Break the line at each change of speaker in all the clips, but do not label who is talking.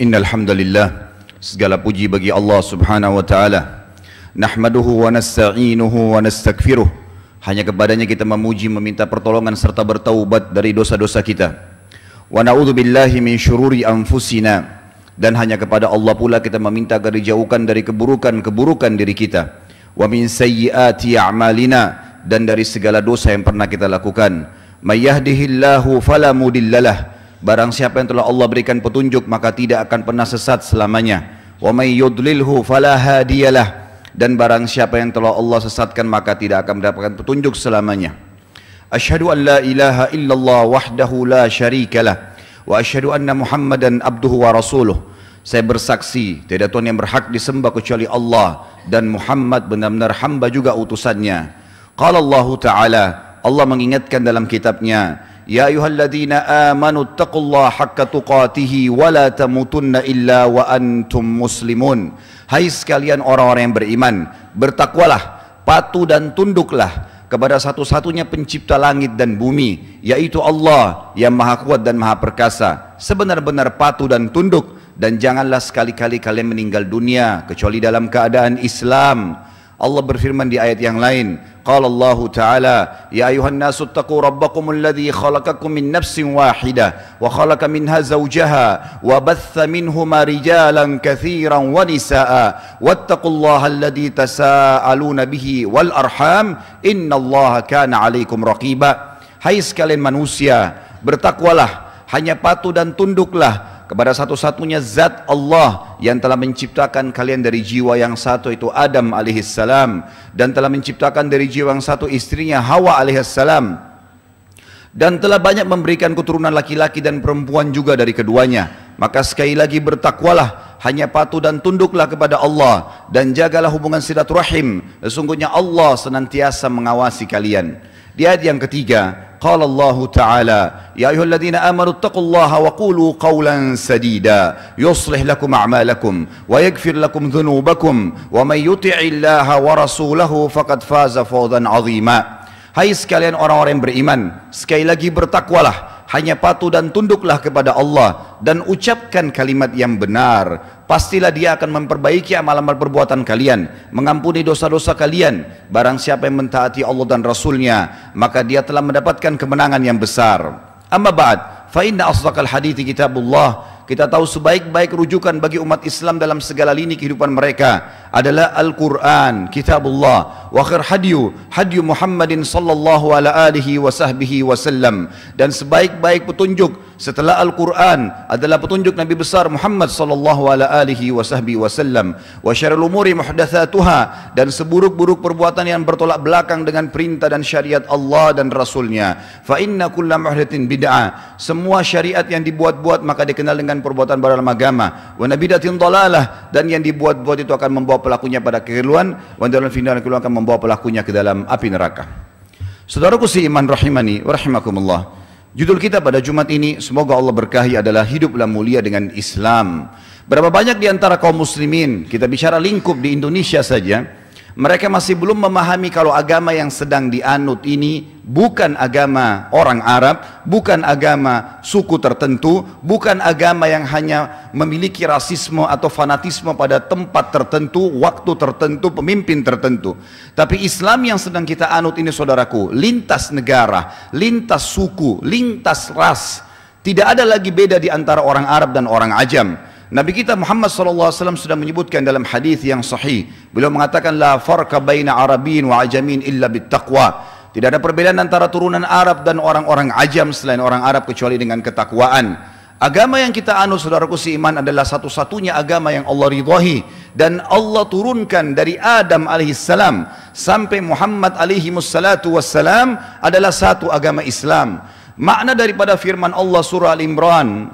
Innalhamdulillah segala puji bagi Allah Subhanahu wa taala. Nahmaduhu wa nasta'inuhu wa nastaghfiruh. Hanya kepadanya kita memuji, meminta pertolongan serta bertaubat dari dosa-dosa kita. Wa na'udzubillahi min syururi anfusina. Dan hanya kepada Allah pula kita meminta agar dijauhkan dari keburukan-keburukan diri kita. Wa min sayyiati a'malina dan dari segala dosa yang pernah kita lakukan. Mayyahdihillahu yahdihillahu fala mudhillalah Barang siapa yang telah Allah berikan petunjuk maka tidak akan pernah sesat selamanya. Wa may yudlilhu fala hadiyalah. Dan barang siapa yang telah Allah sesatkan maka tidak akan mendapatkan petunjuk selamanya. Asyhadu an la ilaha illallah wahdahu la syarikalah wa asyhadu anna Muhammadan abduhu wa rasuluh. Saya bersaksi tidak Tuhan yang berhak disembah kecuali Allah dan Muhammad benar-benar hamba juga utusannya. Qala Allah Ta'ala Allah mengingatkan dalam kitabnya يا أيها الذين آمنوا اتقوا الله حق تقاته ولا تموتن إلا وأنتم مسلمون Hai sekalian orang-orang yang beriman Bertakwalah, patuh dan tunduklah kepada satu-satunya pencipta langit dan bumi yaitu Allah yang maha kuat dan maha perkasa sebenar-benar patuh dan tunduk dan janganlah sekali-kali kalian meninggal dunia kecuali dalam keadaan Islam Allah berfirman di ayat yang lain, qala Allah taala, ya ayuhan nasu taqu rabbakum alladhi khalaqakum min nafsin wahidah wa khalaqa minha zawjaha wa batha minhuma rijalan katsiran wa nisaa wattaqullaha alladhi tasaaluna bihi wal arham innallaha kana alaikum raqiba. Hai sekalian manusia, bertakwalah, hanya patuh dan tunduklah kepada satu-satunya zat Allah yang telah menciptakan kalian dari jiwa yang satu itu Adam alaihissalam dan telah menciptakan dari jiwa yang satu istrinya Hawa alaihissalam dan telah banyak memberikan keturunan laki-laki dan perempuan juga dari keduanya maka sekali lagi bertakwalah hanya patuh dan tunduklah kepada Allah dan jagalah hubungan silaturahim sesungguhnya Allah senantiasa mengawasi kalian di ayat yang ketiga, qala Allah Ta'ala, "Ya ayyuhalladzina amanu taqullaha wa qulu qawlan sadida, yuslih lakum a'malakum wa yaghfir lakum dhunubakum, wa may yuti'illaha wa rasulahu faqad faza fawzan 'azima." Hai sekalian orang-orang beriman, sekali lagi bertakwalah, hanya patuh dan tunduklah kepada Allah dan ucapkan kalimat yang benar pastilah dia akan memperbaiki amalan perbuatan kalian, mengampuni dosa-dosa kalian. Barang siapa yang mentaati Allah dan Rasulnya, maka dia telah mendapatkan kemenangan yang besar. Amma ba'd, fa inna asdaqal hadithi kitabullah kita tahu sebaik-baik rujukan bagi umat Islam dalam segala lini kehidupan mereka adalah Al-Quran, Kitabullah. Allah, khair hadiyu, hadiyu Muhammadin sallallahu Alaihi Wasallam. Dan sebaik-baik petunjuk setelah Al-Quran adalah petunjuk Nabi besar Muhammad sallallahu Alaihi Wasallam. wa umuri muhdathatuha. Dan seburuk-buruk perbuatan yang bertolak belakang dengan perintah dan syariat Allah dan Rasulnya. Fa inna kulla bid'ah. Semua syariat yang dibuat-buat maka dikenal dengan dengan perbuatan baru dalam agama wa dalalah dan yang dibuat-buat itu akan membawa pelakunya pada kekeliruan wa dalam final akan membawa pelakunya ke dalam api neraka Saudaraku iman rahimani wa rahimakumullah Judul kita pada Jumat ini semoga Allah berkahi adalah hiduplah mulia dengan Islam Berapa banyak di antara kaum muslimin kita bicara lingkup di Indonesia saja mereka masih belum memahami kalau agama yang sedang dianut ini bukan agama orang Arab, bukan agama suku tertentu, bukan agama yang hanya memiliki rasisme atau fanatisme pada tempat tertentu, waktu tertentu, pemimpin tertentu. Tapi Islam yang sedang kita anut ini saudaraku, lintas negara, lintas suku, lintas ras. Tidak ada lagi beda di antara orang Arab dan orang Ajam. Nabi kita Muhammad sallallahu alaihi wasallam sudah menyebutkan dalam hadis yang sahih, beliau mengatakan la farqa baina arabin wa ajamin illa taqwa Tidak ada perbedaan antara turunan Arab dan orang-orang ajam selain orang Arab kecuali dengan ketakwaan. Agama yang kita anu saudaraku si iman adalah satu-satunya agama yang Allah ridhai dan Allah turunkan dari Adam alaihi salam sampai Muhammad alaihi musallatu wassalam adalah satu agama Islam. Makna daripada firman Allah surah Al-Imran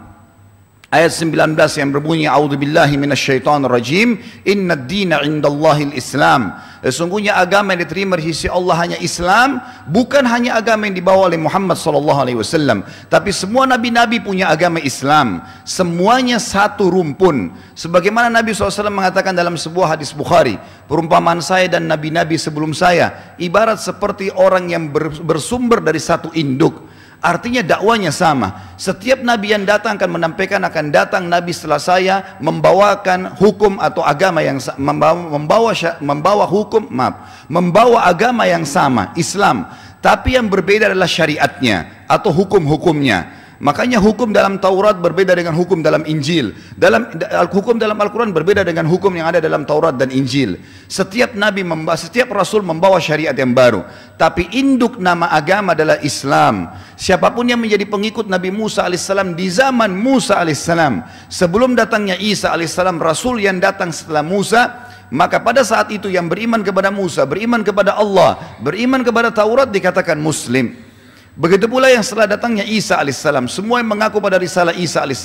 Ayat 19 yang berbunyi A'udzubillahi minasyaitonir rajim Innad dina indallahil islam Sesungguhnya eh, agama yang diterima di sisi Allah hanya Islam Bukan hanya agama yang dibawa oleh Muhammad sallallahu alaihi wasallam Tapi semua nabi-nabi punya agama Islam Semuanya satu rumpun Sebagaimana Nabi SAW mengatakan dalam sebuah hadis Bukhari Perumpamaan saya dan nabi-nabi sebelum saya Ibarat seperti orang yang bersumber dari satu induk Artinya dakwanya sama. Setiap nabi yang datang akan menampilkan akan datang nabi setelah saya membawakan hukum atau agama yang membawa membawa, membawa hukum maaf, membawa agama yang sama, Islam. Tapi yang berbeda adalah syariatnya atau hukum-hukumnya. Makanya hukum dalam Taurat berbeda dengan hukum dalam Injil. Dalam hukum dalam Al-Qur'an berbeda dengan hukum yang ada dalam Taurat dan Injil. Setiap nabi membawa setiap rasul membawa syariat yang baru, tapi induk nama agama adalah Islam. Siapapun yang menjadi pengikut Nabi Musa alaihissalam di zaman Musa alaihissalam, sebelum datangnya Isa alaihissalam rasul yang datang setelah Musa maka pada saat itu yang beriman kepada Musa, beriman kepada Allah, beriman kepada Taurat dikatakan muslim. Begitu pula yang setelah datangnya Isa AS, semua yang mengaku pada risalah Isa AS,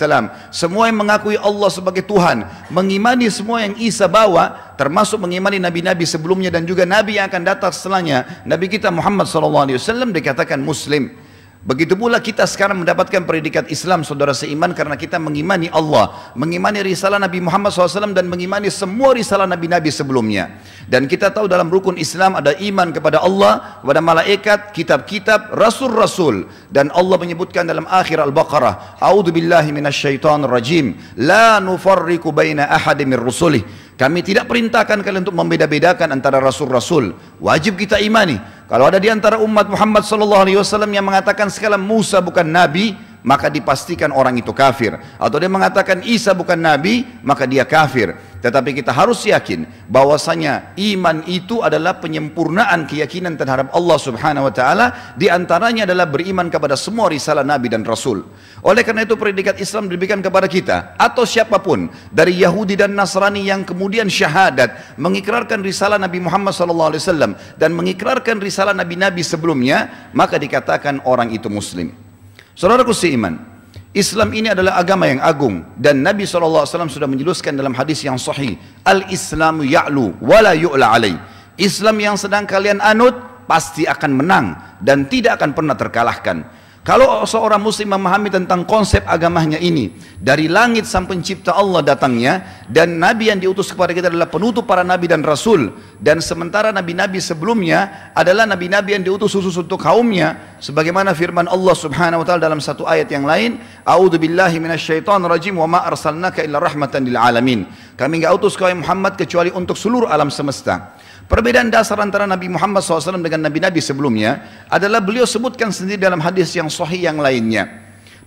semua yang mengakui Allah sebagai Tuhan, mengimani semua yang Isa bawa, termasuk mengimani Nabi-Nabi sebelumnya dan juga Nabi yang akan datang setelahnya, Nabi kita Muhammad SAW dikatakan Muslim. Begitu pula kita sekarang mendapatkan predikat Islam saudara seiman karena kita mengimani Allah, mengimani risalah Nabi Muhammad SAW dan mengimani semua risalah Nabi-Nabi sebelumnya. Dan kita tahu dalam rukun Islam ada iman kepada Allah, kepada malaikat, kitab-kitab, rasul-rasul. Dan Allah menyebutkan dalam akhir Al-Baqarah, A'udhu billahi minasyaitan rajim, La nufarriku baina ahadim rusulih. Kami tidak perintahkan kalian untuk membeda-bedakan antara rasul-rasul. Wajib kita imani. Kalau ada di antara umat Muhammad sallallahu alaihi wasallam yang mengatakan sekarang Musa bukan nabi, maka dipastikan orang itu kafir. Atau dia mengatakan Isa bukan nabi, maka dia kafir. Tetapi kita harus yakin bahwasanya iman itu adalah penyempurnaan keyakinan terhadap Allah Subhanahu wa taala, di antaranya adalah beriman kepada semua risalah nabi dan rasul. Oleh karena itu predikat Islam diberikan kepada kita atau siapapun dari Yahudi dan Nasrani yang kemudian syahadat mengikrarkan risalah Nabi Muhammad sallallahu alaihi wasallam dan mengikrarkan risalah nabi-nabi sebelumnya, maka dikatakan orang itu muslim. Saudaraku seiman, Islam ini adalah agama yang agung dan Nabi SAW sudah menjelaskan dalam hadis yang sahih, Al-Islamu ya'lu wa la yu'la alaih. Islam yang sedang kalian anut pasti akan menang dan tidak akan pernah terkalahkan. Kalau seorang muslim memahami tentang konsep agamanya ini, dari langit sang pencipta Allah datangnya, dan nabi yang diutus kepada kita adalah penutup para nabi dan rasul, dan sementara nabi-nabi sebelumnya adalah nabi-nabi yang diutus khusus untuk kaumnya, sebagaimana firman Allah subhanahu wa ta'ala dalam satu ayat yang lain, A'udhu billahi minasyaitan rajim wa ma arsalnaka illa rahmatan lil alamin. Kami enggak utus kau ya Muhammad kecuali untuk seluruh alam semesta. Perbedaan dasar antara Nabi Muhammad SAW dengan Nabi-Nabi sebelumnya adalah beliau sebutkan sendiri dalam hadis yang sahih yang lainnya.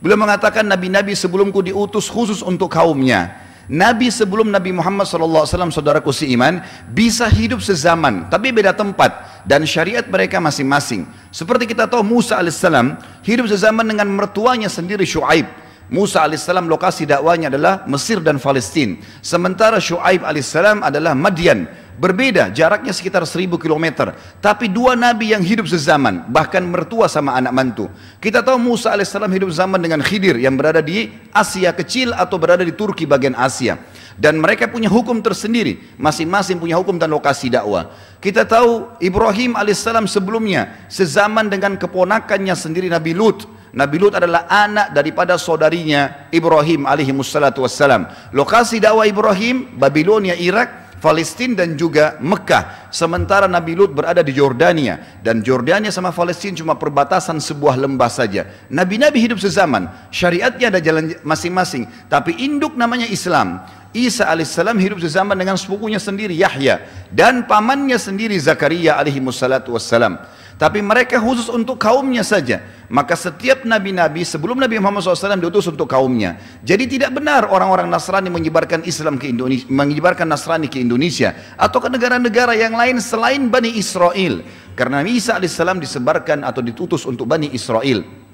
Beliau mengatakan Nabi-Nabi sebelumku diutus khusus untuk kaumnya. Nabi sebelum Nabi Muhammad SAW saudaraku iman, bisa hidup sezaman tapi beda tempat dan syariat mereka masing-masing. Seperti kita tahu Musa alaihissalam hidup sezaman dengan mertuanya sendiri Shu'aib. Musa alaihissalam lokasi dakwanya adalah Mesir dan Palestina. Sementara Shu'aib alaihissalam adalah Madian. Berbeda, jaraknya sekitar seribu kilometer, Tapi dua nabi yang hidup sezaman, bahkan mertua sama anak mantu. Kita tahu Musa alaihissalam hidup zaman dengan Khidir yang berada di Asia kecil atau berada di Turki bagian Asia. Dan mereka punya hukum tersendiri, masing-masing punya hukum dan lokasi dakwah. Kita tahu Ibrahim alaihissalam sebelumnya sezaman dengan keponakannya sendiri Nabi Lut. Nabi Lut adalah anak daripada saudarinya Ibrahim alaihi wassalam. Lokasi dakwah Ibrahim, Babilonia, Irak, Palestina dan juga Mekah. Sementara Nabi Lut berada di Jordania dan Jordania sama Palestina cuma perbatasan sebuah lembah saja. Nabi-nabi hidup sezaman, syariatnya ada jalan masing-masing, tapi induk namanya Islam. Isa alaihissalam hidup sezaman dengan sepupunya sendiri Yahya dan pamannya sendiri Zakaria alaihi musallatu wassalam. Tapi mereka khusus untuk kaumnya saja. Maka setiap nabi-nabi sebelum Nabi Muhammad SAW diutus untuk kaumnya. Jadi tidak benar orang-orang Nasrani menyebarkan Islam ke Indonesia, menyebarkan Nasrani ke Indonesia atau ke negara-negara yang lain selain Bani Israel. Karena Isa alaihissalam disebarkan atau ditutus untuk Bani Israel.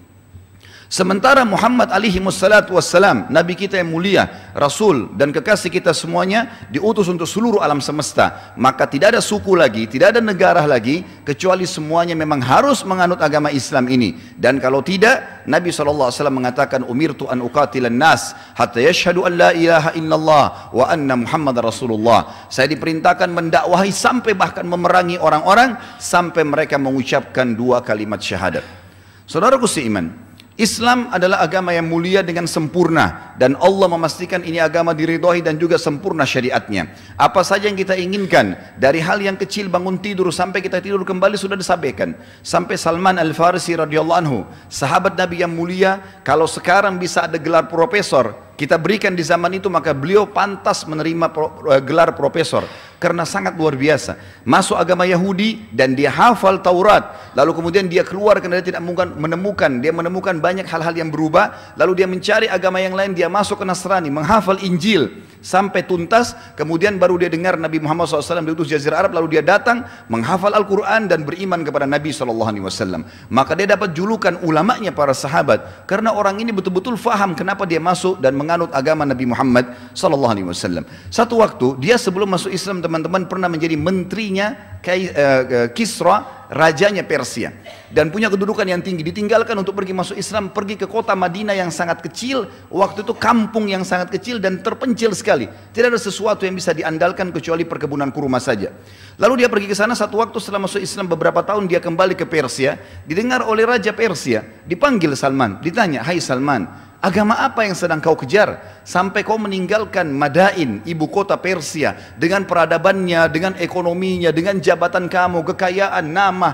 Sementara Muhammad alaihi wassalatu wassalam, Nabi kita yang mulia, Rasul dan kekasih kita semuanya diutus untuk seluruh alam semesta. Maka tidak ada suku lagi, tidak ada negara lagi, kecuali semuanya memang harus menganut agama Islam ini. Dan kalau tidak, Nabi SAW mengatakan, Umirtu an uqatilan nas, hatta yashhadu an la ilaha illallah, wa anna Muhammad Rasulullah. Saya diperintahkan mendakwahi sampai bahkan memerangi orang-orang, sampai mereka mengucapkan dua kalimat syahadat. Saudara kusi iman. Islam adalah agama yang mulia dengan sempurna dan Allah memastikan ini agama diridhoi dan juga sempurna syariatnya. Apa saja yang kita inginkan dari hal yang kecil bangun tidur sampai kita tidur kembali sudah disampaikan. Sampai Salman Al Farisi radhiyallahu anhu, sahabat Nabi yang mulia, kalau sekarang bisa ada gelar profesor, kita berikan di zaman itu maka beliau pantas menerima eh, gelar profesor karena sangat luar biasa masuk agama Yahudi dan dia hafal Taurat lalu kemudian dia keluar karena dia tidak mungkin menemukan dia menemukan banyak hal-hal yang berubah lalu dia mencari agama yang lain dia masuk ke Nasrani menghafal Injil sampai tuntas kemudian baru dia dengar Nabi Muhammad SAW diutus Jazirah Arab lalu dia datang menghafal Al-Quran dan beriman kepada Nabi SAW maka dia dapat julukan ulamanya para sahabat karena orang ini betul-betul faham kenapa dia masuk dan menganut agama Nabi Muhammad sallallahu alaihi wasallam. Satu waktu dia sebelum masuk Islam teman-teman pernah menjadi menterinya eh, eh, Kisra rajanya Persia dan punya kedudukan yang tinggi ditinggalkan untuk pergi masuk Islam pergi ke kota Madinah yang sangat kecil waktu itu kampung yang sangat kecil dan terpencil sekali tidak ada sesuatu yang bisa diandalkan kecuali perkebunan kurma saja lalu dia pergi ke sana satu waktu setelah masuk Islam beberapa tahun dia kembali ke Persia didengar oleh raja Persia dipanggil Salman ditanya hai Salman Agama apa yang sedang kau kejar? Sampai kau meninggalkan Madain, ibu kota Persia, dengan peradabannya, dengan ekonominya, dengan jabatan kamu, kekayaan, nama.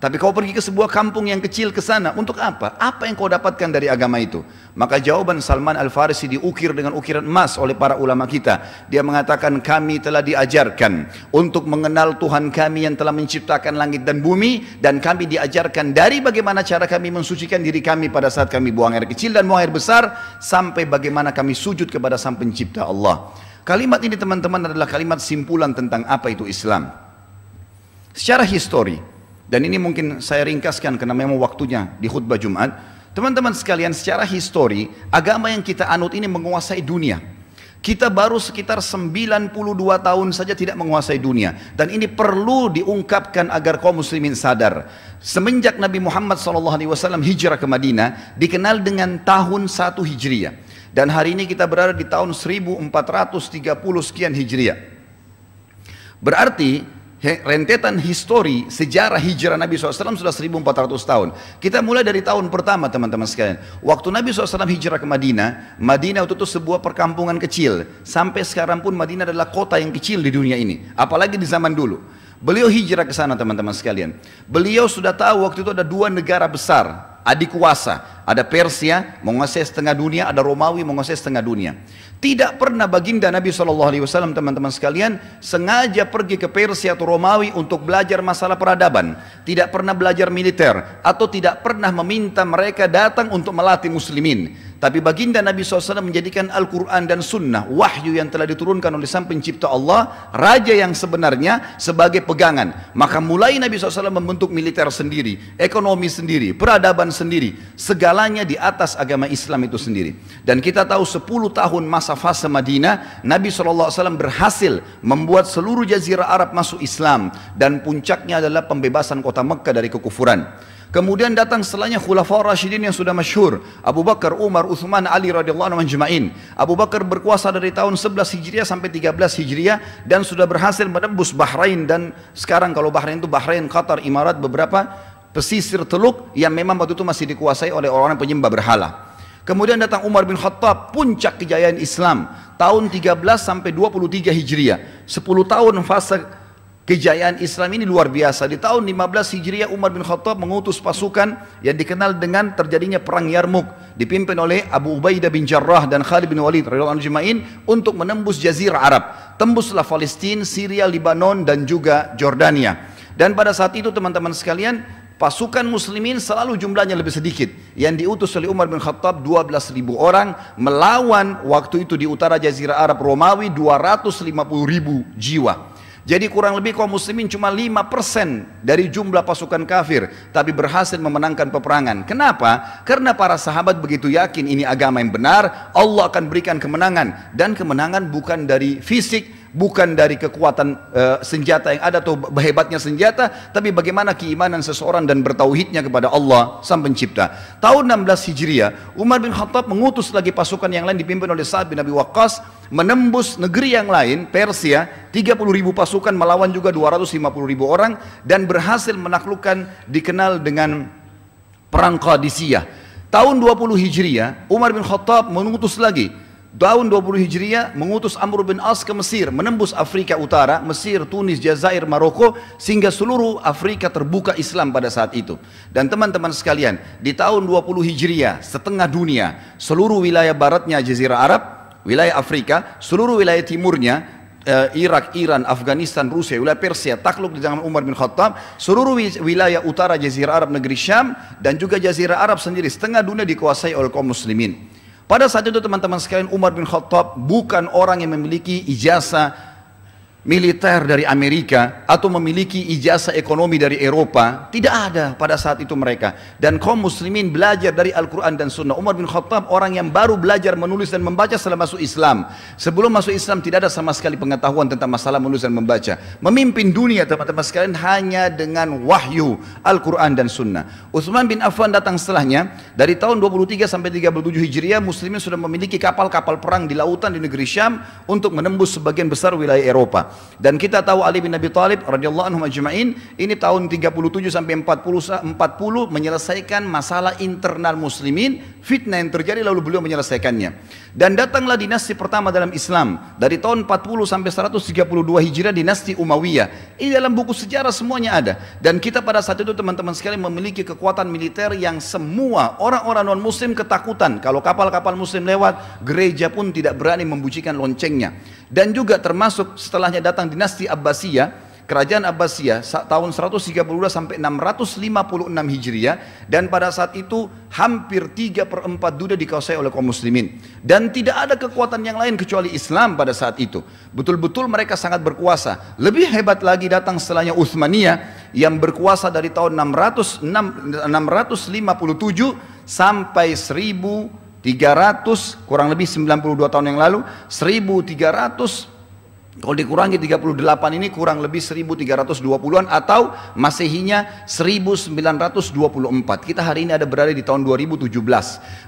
Tapi kau pergi ke sebuah kampung yang kecil ke sana, untuk apa? Apa yang kau dapatkan dari agama itu? Maka jawaban Salman Al-Farisi diukir dengan ukiran emas oleh para ulama kita. Dia mengatakan kami telah diajarkan untuk mengenal Tuhan kami yang telah menciptakan langit dan bumi dan kami diajarkan dari bagaimana cara kami mensucikan diri kami pada saat kami buang air kecil dan buang air besar sampai bagaimana kami sujud kepada Sang Pencipta Allah. Kalimat ini teman-teman adalah kalimat simpulan tentang apa itu Islam. Secara histori, dan ini mungkin saya ringkaskan karena memang waktunya di khutbah Jumat. Teman-teman sekalian, secara histori, agama yang kita anut ini menguasai dunia. Kita baru sekitar 92 tahun saja tidak menguasai dunia. Dan ini perlu diungkapkan agar kaum muslimin sadar. Semenjak Nabi Muhammad SAW hijrah ke Madinah, dikenal dengan tahun 1 Hijriah. Dan hari ini kita berada di tahun 1430 sekian Hijriah. Berarti rentetan histori sejarah hijrah Nabi SAW sudah 1400 tahun. Kita mulai dari tahun pertama teman-teman sekalian. Waktu Nabi SAW hijrah ke Madinah, Madinah itu tuh sebuah perkampungan kecil. Sampai sekarang pun Madinah adalah kota yang kecil di dunia ini. Apalagi di zaman dulu. Beliau hijrah ke sana teman-teman sekalian. Beliau sudah tahu waktu itu ada dua negara besar adik kuasa. Ada Persia menguasai setengah dunia, ada Romawi menguasai setengah dunia. Tidak pernah baginda Nabi SAW teman-teman sekalian sengaja pergi ke Persia atau Romawi untuk belajar masalah peradaban. Tidak pernah belajar militer atau tidak pernah meminta mereka datang untuk melatih muslimin tapi baginda Nabi SAW menjadikan Al-Quran dan Sunnah, wahyu yang telah diturunkan oleh sang pencipta Allah, raja yang sebenarnya sebagai pegangan. Maka mulai Nabi SAW membentuk militer sendiri, ekonomi sendiri, peradaban sendiri. Segalanya di atas agama Islam itu sendiri. Dan kita tahu 10 tahun masa fase Madinah, Nabi SAW berhasil membuat seluruh jazirah Arab masuk Islam. Dan puncaknya adalah pembebasan kota Mekah dari kekufuran. Kemudian datang setelahnya khulafaur Rashidin yang sudah masyhur, Abu Bakar, Umar, Uthman, Ali radhiyallahu anhu menjemain. Abu Bakar berkuasa dari tahun 11 Hijriah sampai 13 Hijriah dan sudah berhasil menembus Bahrain dan sekarang kalau Bahrain itu Bahrain, Qatar, Imarat beberapa pesisir teluk yang memang waktu itu masih dikuasai oleh orang-orang penyembah berhala. Kemudian datang Umar bin Khattab, puncak kejayaan Islam, tahun 13 sampai 23 Hijriah. 10 tahun fase Kejayaan Islam ini luar biasa. Di tahun 15 Hijriah Umar bin Khattab mengutus pasukan yang dikenal dengan terjadinya perang Yarmuk dipimpin oleh Abu Ubaidah bin Jarrah dan Khalid bin Walid radhiyallahu Jumain untuk menembus jazirah Arab. Tembuslah Palestina, Syria, Lebanon dan juga Jordania. Dan pada saat itu teman-teman sekalian, pasukan muslimin selalu jumlahnya lebih sedikit yang diutus oleh Umar bin Khattab 12.000 orang melawan waktu itu di utara jazirah Arab Romawi 250.000 jiwa jadi kurang lebih kaum muslimin cuma 5% dari jumlah pasukan kafir, tapi berhasil memenangkan peperangan. Kenapa? Karena para sahabat begitu yakin ini agama yang benar, Allah akan berikan kemenangan dan kemenangan bukan dari fisik bukan dari kekuatan e, senjata yang ada atau hebatnya senjata, tapi bagaimana keimanan seseorang dan bertauhidnya kepada Allah sang pencipta. Tahun 16 Hijriah, Umar bin Khattab mengutus lagi pasukan yang lain dipimpin oleh Sa'ad bin Abi Waqqas menembus negeri yang lain, Persia, 30 ribu pasukan melawan juga 250 ribu orang dan berhasil menaklukkan dikenal dengan Perang Qadisiyah. Tahun 20 Hijriah, Umar bin Khattab mengutus lagi Tahun 20 Hijriah mengutus Amr bin As ke Mesir, menembus Afrika Utara, Mesir, Tunis, Jazair, Maroko, sehingga seluruh Afrika terbuka Islam pada saat itu. Dan teman-teman sekalian, di tahun 20 Hijriah, setengah dunia, seluruh wilayah baratnya Jazirah Arab, wilayah Afrika, seluruh wilayah timurnya, eh, Irak, Iran, Afghanistan, Rusia, wilayah Persia, takluk di tangan Umar bin Khattab, seluruh wilayah utara Jazirah Arab negeri Syam, dan juga Jazirah Arab sendiri, setengah dunia dikuasai oleh kaum muslimin. Pada saat itu teman-teman sekalian Umar bin Khattab bukan orang yang memiliki ijazah militer dari Amerika atau memiliki ijazah ekonomi dari Eropa tidak ada pada saat itu mereka dan kaum muslimin belajar dari Al-Quran dan Sunnah Umar bin Khattab orang yang baru belajar menulis dan membaca setelah masuk Islam sebelum masuk Islam tidak ada sama sekali pengetahuan tentang masalah menulis dan membaca memimpin dunia teman-teman sekalian hanya dengan wahyu Al-Quran dan Sunnah Utsman bin Affan datang setelahnya dari tahun 23 sampai 37 Hijriah muslimin sudah memiliki kapal-kapal perang di lautan di negeri Syam untuk menembus sebagian besar wilayah Eropa dan kita tahu Ali bin Abi Thalib radhiyallahu anhu majma'in ini tahun 37 sampai 40 40 menyelesaikan masalah internal muslimin, fitnah yang terjadi lalu beliau menyelesaikannya. Dan datanglah dinasti pertama dalam Islam dari tahun 40 sampai 132 Hijriah dinasti Umayyah. Ini dalam buku sejarah semuanya ada. Dan kita pada saat itu teman-teman sekalian memiliki kekuatan militer yang semua orang-orang non muslim ketakutan kalau kapal-kapal muslim lewat, gereja pun tidak berani membucikan loncengnya. Dan juga termasuk setelahnya setelahnya datang dinasti Abbasiyah kerajaan Abbasiyah tahun 132 sampai 656 Hijriah dan pada saat itu hampir 3 per 4 dunia dikuasai oleh kaum muslimin dan tidak ada kekuatan yang lain kecuali Islam pada saat itu betul-betul mereka sangat berkuasa lebih hebat lagi datang setelahnya Uthmaniyah yang berkuasa dari tahun 600, 657 sampai 1000 kurang lebih 92 tahun yang lalu 1300 kalau dikurangi 38 ini kurang lebih 1320-an atau masehinya 1924. Kita hari ini ada berada di tahun 2017.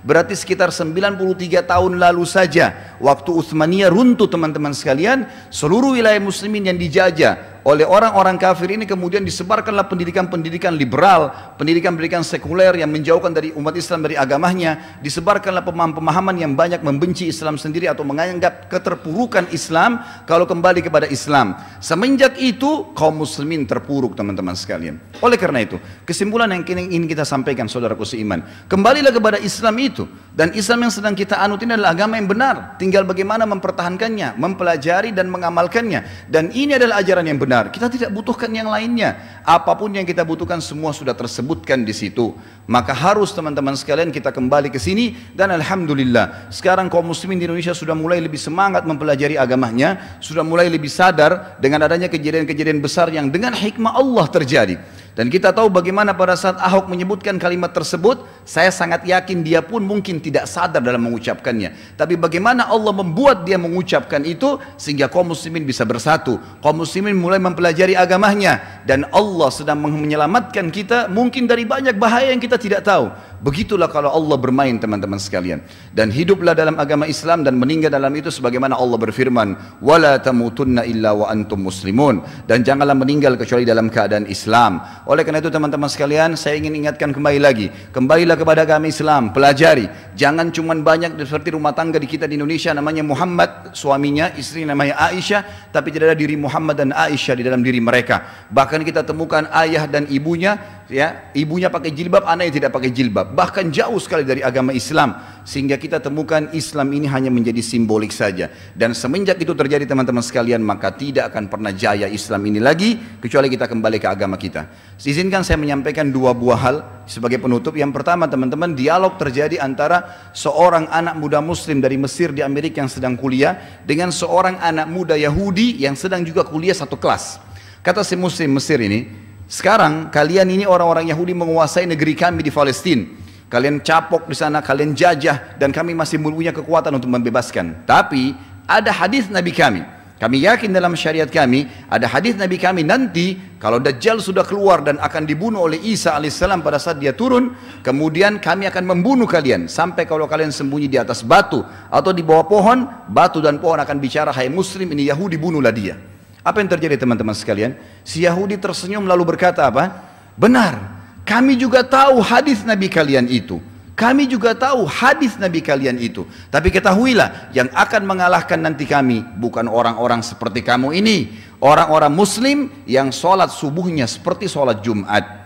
Berarti sekitar 93 tahun lalu saja waktu Utsmaniyah runtuh teman-teman sekalian, seluruh wilayah muslimin yang dijajah oleh orang-orang kafir ini kemudian disebarkanlah pendidikan-pendidikan liberal, pendidikan-pendidikan sekuler yang menjauhkan dari umat Islam dari agamanya, disebarkanlah pemahaman-pemahaman yang banyak membenci Islam sendiri atau menganggap keterpurukan Islam kalau kembali kepada Islam. Semenjak itu kaum muslimin terpuruk teman-teman sekalian. Oleh karena itu, kesimpulan yang ingin kita sampaikan saudaraku seiman, kembalilah kepada Islam itu dan Islam yang sedang kita anut ini adalah agama yang benar, tinggal bagaimana mempertahankannya, mempelajari dan mengamalkannya dan ini adalah ajaran yang benar benar. Kita tidak butuhkan yang lainnya. Apapun yang kita butuhkan semua sudah tersebutkan di situ. Maka harus teman-teman sekalian kita kembali ke sini dan alhamdulillah sekarang kaum muslimin di Indonesia sudah mulai lebih semangat mempelajari agamanya, sudah mulai lebih sadar dengan adanya kejadian-kejadian besar yang dengan hikmah Allah terjadi. Dan kita tahu bagaimana pada saat Ahok menyebutkan kalimat tersebut, saya sangat yakin dia pun mungkin tidak sadar dalam mengucapkannya. Tapi bagaimana Allah membuat dia mengucapkan itu sehingga kaum muslimin bisa bersatu. Kaum muslimin mulai mempelajari agamanya dan Allah sedang menyelamatkan kita mungkin dari banyak bahaya yang kita tidak tahu. Begitulah kalau Allah bermain teman-teman sekalian. Dan hiduplah dalam agama Islam dan meninggal dalam itu sebagaimana Allah berfirman, "Wala tamutunna illa wa antum muslimun." Dan janganlah meninggal kecuali dalam keadaan Islam. Oleh karena itu teman-teman sekalian, saya ingin ingatkan kembali lagi, kembalilah kepada agama Islam, pelajari. Jangan cuma banyak seperti rumah tangga di kita di Indonesia namanya Muhammad, suaminya, istri namanya Aisyah, tapi tidak ada diri Muhammad dan Aisyah di dalam diri mereka. Bahkan kita temukan ayah dan ibunya ya ibunya pakai jilbab, anaknya tidak pakai jilbab. Bahkan jauh sekali dari agama Islam sehingga kita temukan Islam ini hanya menjadi simbolik saja. Dan semenjak itu terjadi teman-teman sekalian, maka tidak akan pernah jaya Islam ini lagi kecuali kita kembali ke agama kita. Izinkan saya menyampaikan dua buah hal sebagai penutup. Yang pertama teman-teman, dialog terjadi antara seorang anak muda muslim dari Mesir di Amerika yang sedang kuliah dengan seorang anak muda Yahudi yang sedang juga kuliah satu kelas. Kata si muslim Mesir ini, sekarang kalian ini orang-orang Yahudi menguasai negeri kami di Palestina. Kalian capok di sana, kalian jajah dan kami masih punya kekuatan untuk membebaskan. Tapi ada hadis Nabi kami. Kami yakin dalam syariat kami ada hadis Nabi kami nanti kalau Dajjal sudah keluar dan akan dibunuh oleh Isa alaihissalam pada saat dia turun, kemudian kami akan membunuh kalian sampai kalau kalian sembunyi di atas batu atau di bawah pohon, batu dan pohon akan bicara, hai Muslim ini Yahudi bunuhlah dia. Apa yang terjadi teman-teman sekalian? Si Yahudi tersenyum lalu berkata apa? Benar, kami juga tahu hadis Nabi kalian itu. Kami juga tahu hadis Nabi kalian itu. Tapi ketahuilah yang akan mengalahkan nanti kami bukan orang-orang seperti kamu ini. Orang-orang muslim yang sholat subuhnya seperti sholat jumat.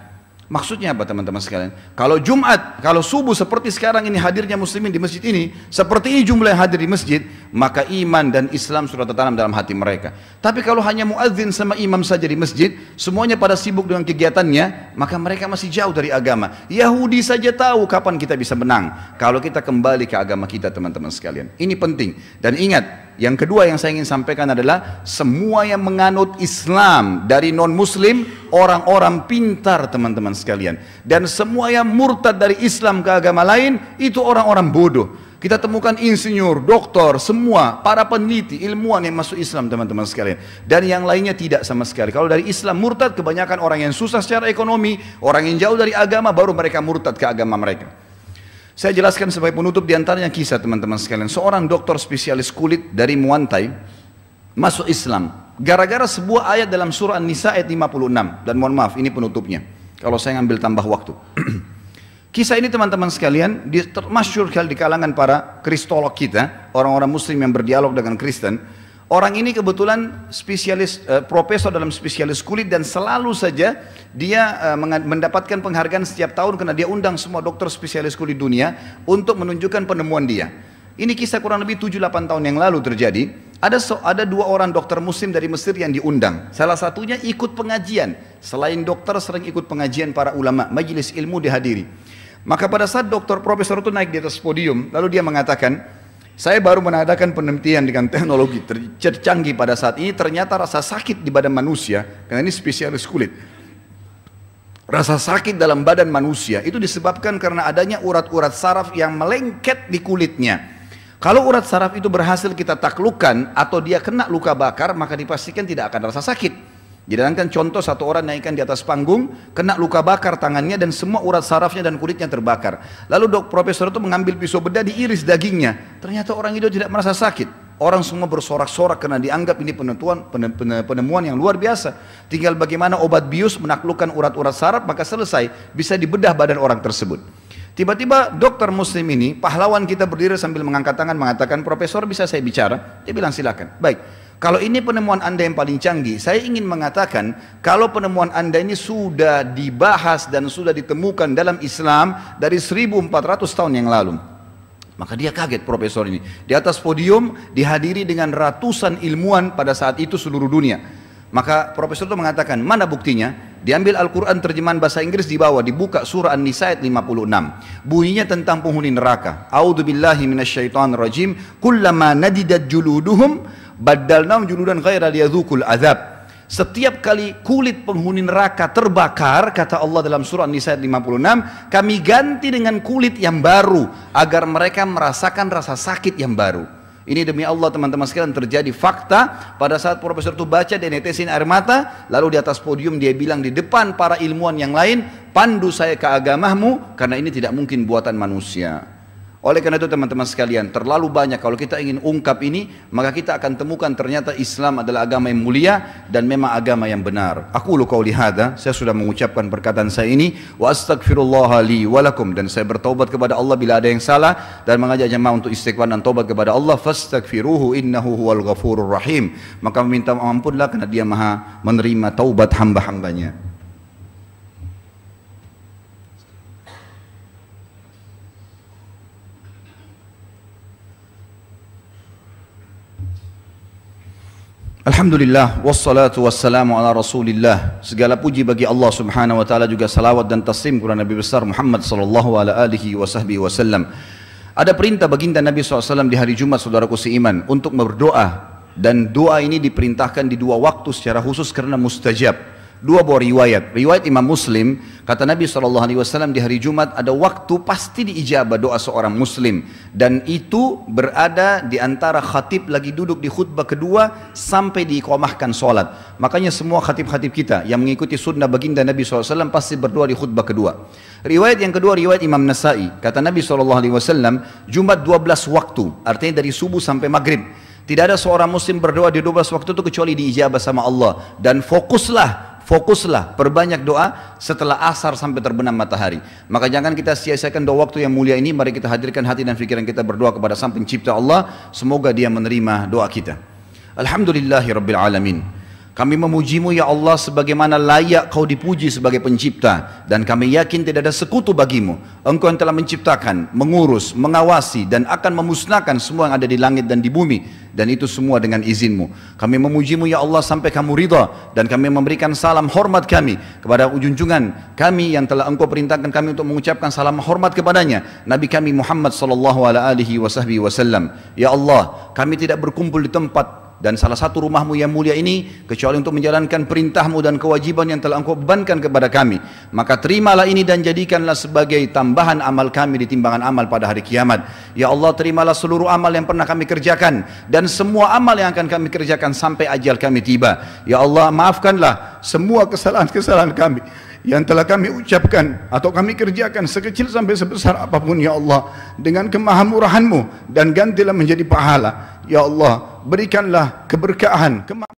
Maksudnya apa teman-teman sekalian? Kalau Jumat, kalau subuh seperti sekarang ini hadirnya muslimin di masjid ini, seperti ini jumlah yang hadir di masjid, maka iman dan Islam sudah tertanam dalam hati mereka. Tapi kalau hanya muadzin sama imam saja di masjid, semuanya pada sibuk dengan kegiatannya, maka mereka masih jauh dari agama. Yahudi saja tahu kapan kita bisa menang. Kalau kita kembali ke agama kita teman-teman sekalian. Ini penting. Dan ingat, yang kedua yang saya ingin sampaikan adalah semua yang menganut Islam dari non-muslim, orang-orang pintar teman-teman sekalian. Dan semua yang murtad dari Islam ke agama lain, itu orang-orang bodoh. Kita temukan insinyur, doktor, semua para peneliti, ilmuwan yang masuk Islam teman-teman sekalian. Dan yang lainnya tidak sama sekali. Kalau dari Islam murtad kebanyakan orang yang susah secara ekonomi, orang yang jauh dari agama baru mereka murtad ke agama mereka. Saya jelaskan sebagai penutup diantaranya kisah teman-teman sekalian. Seorang dokter spesialis kulit dari Muantai masuk Islam. Gara-gara sebuah ayat dalam surah An-Nisa ayat 56. Dan mohon maaf ini penutupnya. Kalau saya ngambil tambah waktu. kisah ini teman-teman sekalian termasyur di kalangan para kristolog kita. Orang-orang muslim yang berdialog dengan Kristen. Orang ini kebetulan spesialis uh, profesor dalam spesialis kulit dan selalu saja dia uh, mendapatkan penghargaan setiap tahun karena dia undang semua dokter spesialis kulit dunia untuk menunjukkan penemuan dia. Ini kisah kurang lebih 7-8 tahun yang lalu terjadi. Ada so, ada dua orang dokter muslim dari Mesir yang diundang. Salah satunya ikut pengajian. Selain dokter sering ikut pengajian para ulama, majelis ilmu dihadiri. Maka pada saat dokter profesor itu naik di atas podium, lalu dia mengatakan, saya baru mengadakan penelitian dengan teknologi tercanggih pada saat ini ternyata rasa sakit di badan manusia karena ini spesialis kulit. Rasa sakit dalam badan manusia itu disebabkan karena adanya urat-urat saraf yang melengket di kulitnya. Kalau urat saraf itu berhasil kita taklukan atau dia kena luka bakar maka dipastikan tidak akan rasa sakit. Jadikan contoh satu orang naikkan di atas panggung, kena luka bakar tangannya dan semua urat sarafnya dan kulitnya terbakar. Lalu dok profesor itu mengambil pisau bedah diiris dagingnya. Ternyata orang itu tidak merasa sakit. Orang semua bersorak-sorak karena dianggap ini penentuan penemuan yang luar biasa. Tinggal bagaimana obat bius menaklukkan urat-urat saraf maka selesai bisa dibedah badan orang tersebut. Tiba-tiba dokter muslim ini pahlawan kita berdiri sambil mengangkat tangan mengatakan profesor bisa saya bicara? Dia bilang silakan. Baik. Kalau ini penemuan Anda yang paling canggih, saya ingin mengatakan kalau penemuan Anda ini sudah dibahas dan sudah ditemukan dalam Islam dari 1400 tahun yang lalu. Maka dia kaget profesor ini. Di atas podium dihadiri dengan ratusan ilmuwan pada saat itu seluruh dunia. Maka profesor itu mengatakan, mana buktinya? Diambil Al-Quran terjemahan bahasa Inggris di bawah, dibuka surah An-Nisa ayat 56. Bunyinya tentang penghuni neraka. A'udhu Kullama nadidat juluduhum badalnam juludan khaira liyadhukul azab setiap kali kulit penghuni neraka terbakar, kata Allah dalam surah Nisa 56, kami ganti dengan kulit yang baru agar mereka merasakan rasa sakit yang baru. Ini demi Allah teman-teman sekalian terjadi fakta pada saat profesor itu baca dan netesin air mata lalu di atas podium dia bilang di depan para ilmuwan yang lain pandu saya ke agamamu karena ini tidak mungkin buatan manusia. Oleh karena itu teman-teman sekalian, terlalu banyak kalau kita ingin ungkap ini, maka kita akan temukan ternyata Islam adalah agama yang mulia dan memang agama yang benar. Aku lu kau lihada saya sudah mengucapkan perkataan saya ini, wa astagfirullah li walakum dan saya bertobat kepada Allah bila ada yang salah dan mengajak jemaah untuk istighfar dan tobat kepada Allah fastaghfiruhu innahu huwal ghafurur rahim. Maka meminta ampunlah karena dia Maha menerima taubat hamba-hambanya. Alhamdulillah wassalatu wassalamu ala Rasulillah. Segala puji bagi Allah Subhanahu wa taala juga salawat dan taslim kepada Nabi besar Muhammad sallallahu alaihi wasallam. Ada perintah baginda Nabi SAW di hari Jumat saudaraku seiman untuk berdoa dan doa ini diperintahkan di dua waktu secara khusus karena mustajab. Dua buah riwayat. Riwayat Imam Muslim, kata Nabi SAW di hari Jumat, ada waktu pasti diijabah doa seorang Muslim. Dan itu berada di antara khatib lagi duduk di khutbah kedua sampai diikomahkan sholat. Makanya semua khatib-khatib kita yang mengikuti sunnah baginda Nabi SAW pasti berdoa di khutbah kedua. Riwayat yang kedua, riwayat Imam Nasai. Kata Nabi SAW, Jumat 12 waktu, artinya dari subuh sampai maghrib. Tidak ada seorang muslim berdoa di 12 waktu itu kecuali diijabah sama Allah. Dan fokuslah fokuslah, perbanyak doa setelah asar sampai terbenam matahari. Maka jangan kita sia-siakan doa waktu yang mulia ini, mari kita hadirkan hati dan pikiran kita berdoa kepada Sang Pencipta Allah, semoga Dia menerima doa kita. Alhamdulillahi Alamin. Kami memujimu ya Allah sebagaimana layak kau dipuji sebagai pencipta. Dan kami yakin tidak ada sekutu bagimu. Engkau yang telah menciptakan, mengurus, mengawasi dan akan memusnahkan semua yang ada di langit dan di bumi. Dan itu semua dengan izinmu. Kami memujimu ya Allah sampai kamu ridha. Dan kami memberikan salam hormat kami kepada junjungan kami yang telah engkau perintahkan kami untuk mengucapkan salam hormat kepadanya. Nabi kami Muhammad sallallahu alaihi wasallam. Ya Allah, kami tidak berkumpul di tempat dan salah satu rumahmu yang mulia ini kecuali untuk menjalankan perintahmu dan kewajiban yang telah engkau bebankan kepada kami maka terimalah ini dan jadikanlah sebagai tambahan amal kami di timbangan amal pada hari kiamat ya Allah terimalah seluruh amal yang pernah kami kerjakan dan semua amal yang akan kami kerjakan sampai ajal kami tiba ya Allah maafkanlah semua kesalahan-kesalahan kami yang telah kami ucapkan atau kami kerjakan sekecil sampai sebesar apapun ya Allah dengan kemahamurahanmu dan gantilah menjadi pahala ya Allah berikanlah keberkahan kemah